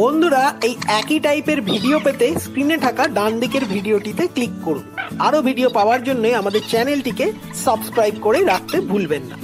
বন্ধুরা এই একই টাইপের ভিডিও পেতে স্ক্রিনে থাকা ডান দিকের ভিডিওটিতে ক্লিক করুন আরও ভিডিও পাওয়ার জন্য আমাদের চ্যানেলটিকে সাবস্ক্রাইব করে রাখতে ভুলবেন না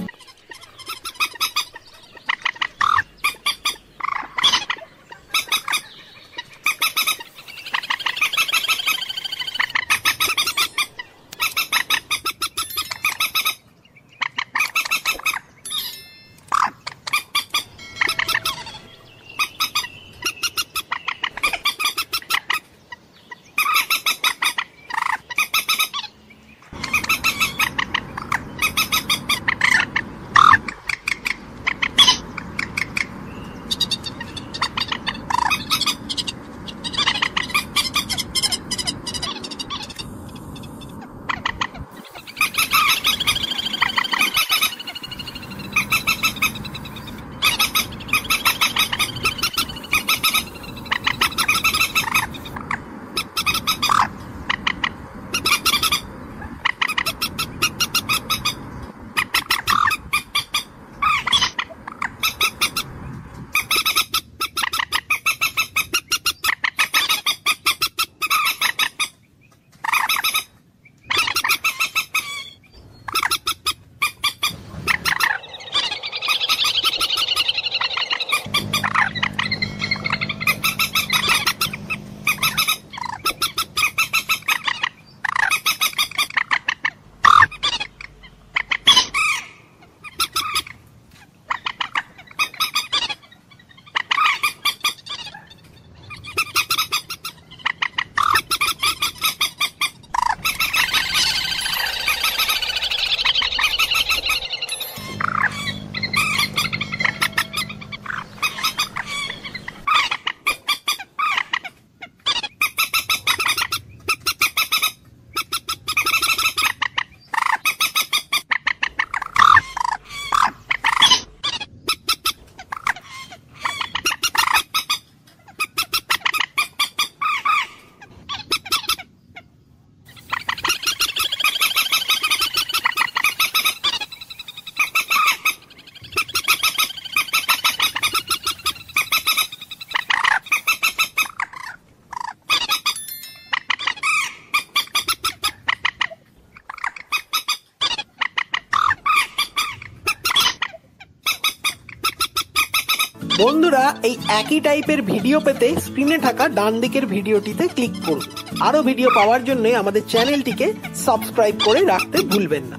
বন্ধুরা এই একই টাইপের ভিডিও পেতে স্ক্রিনে থাকা ডান দিকের ভিডিওটিতে ক্লিক করুন আরও ভিডিও পাওয়ার জন্য আমাদের চ্যানেলটিকে সাবস্ক্রাইব করে রাখতে ভুলবেন না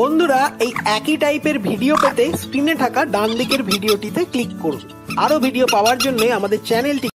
বন্ধুরা এই একই টাইপের ভিডিও পেতে স্ক্রিনে থাকা ডান দিকের ভিডিওটিতে ক্লিক করুন আরো ভিডিও পাওয়ার জন্য আমাদের চ্যানেলটি